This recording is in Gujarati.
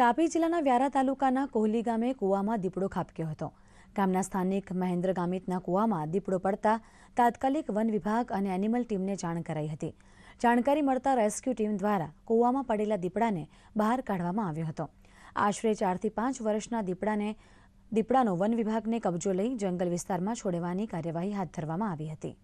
તાપી જિલ્લાના વ્યારા તાલુકાના કોહલી ગામે કુવામાં દીપડો ખાબક્યો હતો ગામના સ્થાનિક મહેન્દ્ર ગામિતના કૂવામાં દીપડો પડતા તાત્કાલિક વન વિભાગ અને એનિમલ ટીમને જાણ કરાઈ હતી જાણકારી મળતા રેસ્ક્યુ ટીમ દ્વારા કૂવામાં પડેલા દીપડાને બહાર કાઢવામાં આવ્યો હતો આશરે ચારથી પાંચ વર્ષના દીપડાને દીપડાનો વન વિભાગને કબજો લઈ જંગલ વિસ્તારમાં છોડવાની કાર્યવાહી હાથ ધરવામાં આવી હતી